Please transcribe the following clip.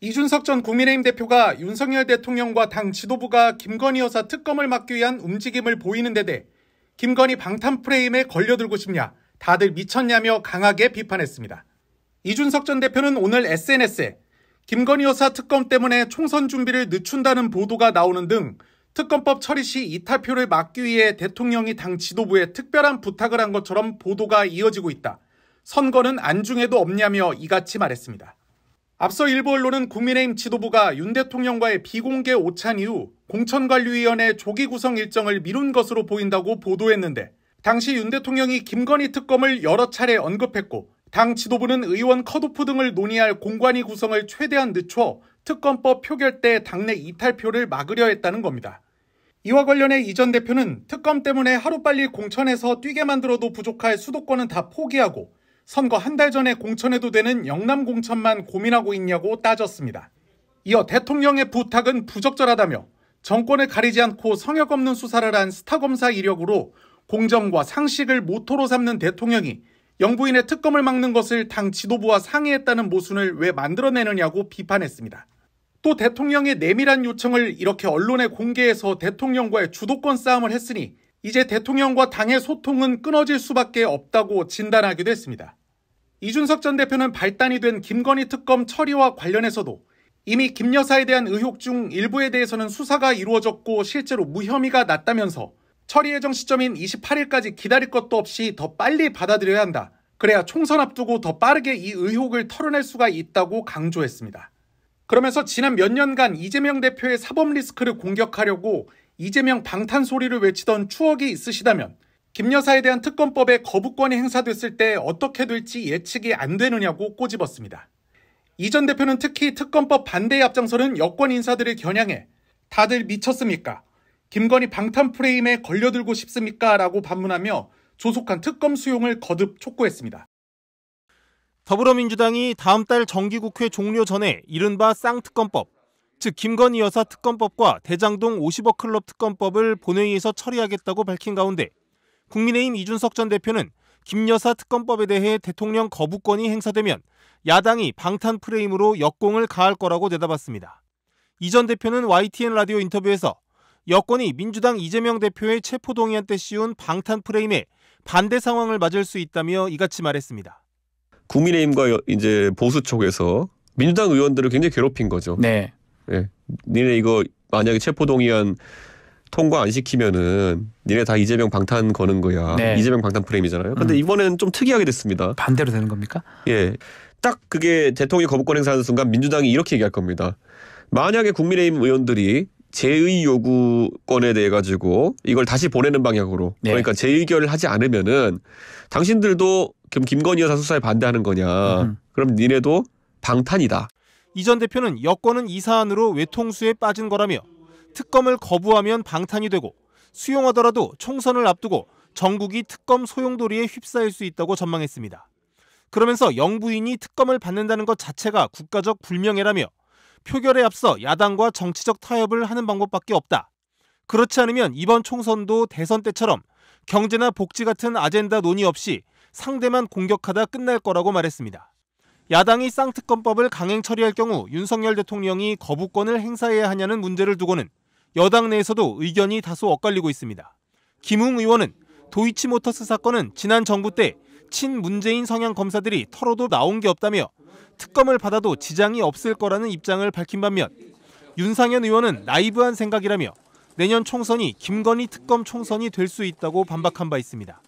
이준석 전 국민의힘 대표가 윤석열 대통령과 당 지도부가 김건희 여사 특검을 막기 위한 움직임을 보이는 데 대해 김건희 방탄 프레임에 걸려들고 싶냐, 다들 미쳤냐며 강하게 비판했습니다. 이준석 전 대표는 오늘 SNS에 김건희 여사 특검 때문에 총선 준비를 늦춘다는 보도가 나오는 등 특검법 처리 시 이탈표를 막기 위해 대통령이 당 지도부에 특별한 부탁을 한 것처럼 보도가 이어지고 있다. 선거는 안중에도 없냐며 이같이 말했습니다. 앞서 일부 언론은 국민의힘 지도부가 윤 대통령과의 비공개 오찬 이후 공천관리위원회 조기 구성 일정을 미룬 것으로 보인다고 보도했는데 당시 윤 대통령이 김건희 특검을 여러 차례 언급했고 당 지도부는 의원 컷오프 등을 논의할 공관위 구성을 최대한 늦춰 특검법 표결 때 당내 이탈표를 막으려 했다는 겁니다. 이와 관련해 이전 대표는 특검 때문에 하루빨리 공천에서 뛰게 만들어도 부족할 수도권은 다 포기하고 선거 한 달 전에 공천해도 되는 영남 공천만 고민하고 있냐고 따졌습니다. 이어 대통령의 부탁은 부적절하다며 정권을 가리지 않고 성역 없는 수사를 한 스타 검사 이력으로 공정과 상식을 모토로 삼는 대통령이 영부인의 특검을 막는 것을 당 지도부와 상의했다는 모순을 왜 만들어내느냐고 비판했습니다. 또 대통령의 내밀한 요청을 이렇게 언론에 공개해서 대통령과의 주도권 싸움을 했으니 이제 대통령과 당의 소통은 끊어질 수밖에 없다고 진단하기도 했습니다. 이준석 전 대표는 발단이 된 김건희 특검 처리와 관련해서도 이미 김 여사에 대한 의혹 중 일부에 대해서는 수사가 이루어졌고 실제로 무혐의가 났다면서 처리 예정 시점인 28일까지 기다릴 것도 없이 더 빨리 받아들여야 한다. 그래야 총선 앞두고 더 빠르게 이 의혹을 털어낼 수가 있다고 강조했습니다. 그러면서 지난 몇 년간 이재명 대표의 사법 리스크를 공격하려고 이재명 방탄 소리를 외치던 추억이 있으시다면 김 여사에 대한 특검법의 거부권이 행사됐을 때 어떻게 될지 예측이 안 되느냐고 꼬집었습니다. 이전 대표는 특히 특검법 반대에 앞장서는 여권 인사들을 겨냥해 다들 미쳤습니까? 김건희 방탄 프레임에 걸려들고 싶습니까? 라고 반문하며 조속한 특검 수용을 거듭 촉구했습니다. 더불어민주당이 다음 달 정기국회 종료 전에 이른바 쌍특검법, 즉 김건희 여사 특검법과 대장동 50억 클럽 특검법을 본회의에서 처리하겠다고 밝힌 가운데 국민의힘 이준석 전 대표는 김여사 특검법에 대해 대통령 거부권이 행사되면 야당이 방탄 프레임으로 역공을 가할 거라고 내다봤습니다. 이 전 대표는 YTN 라디오 인터뷰에서 여권이 민주당 이재명 대표의 체포동의안 때 씌운 방탄 프레임에 반대 상황을 맞을 수 있다며 이같이 말했습니다. 국민의힘과 이제 보수 쪽에서 민주당 의원들을 굉장히 괴롭힌 거죠. 네. 네. 니네 이거 만약에 체포동의안 통과 안 시키면은 니네 다 이재명 방탄 거는 거야. 네. 이재명 방탄 프레임이잖아요. 근데 음. 이번에는 좀 특이하게 됐습니다. 반대로 되는 겁니까? 예. 딱 그게 대통령 이 거부권 행사하는 순간 민주당이 이렇게 얘기할 겁니다. 만약에 국민의힘 의원들이 제의 요구권에 대해 가지고 이걸 다시 보내는 방향으로 네. 그러니까 재의결을 하지 않으면은 당신들도 그럼 김건희 여사 수사에 반대하는 거냐? 음. 그럼 니네도 방탄이다. 이 전 대표는 여권은 이 사안으로 외통수에 빠진 거라며 특검을 거부하면 방탄이 되고 수용하더라도 총선을 앞두고 전국이 특검 소용돌이에 휩싸일 수 있다고 전망했습니다. 그러면서 영부인이 특검을 받는다는 것 자체가 국가적 불명예라며 표결에 앞서 야당과 정치적 타협을 하는 방법밖에 없다. 그렇지 않으면 이번 총선도 대선 때처럼 경제나 복지 같은 아젠다 논의 없이 상대만 공격하다 끝날 거라고 말했습니다. 야당이 쌍특검법을 강행 처리할 경우 윤석열 대통령이 거부권을 행사해야 하냐는 문제를 두고는 여당 내에서도 의견이 다소 엇갈리고 있습니다. 김웅 의원은 도이치모터스 사건은 지난 정부 때 친문재인 성향 검사들이 털어도 나온 게 없다며 특검을 받아도 지장이 없을 거라는 입장을 밝힌 반면 윤상현 의원은 나이브한 생각이라며 내년 총선이 김건희 특검 총선이 될 수 있다고 반박한 바 있습니다.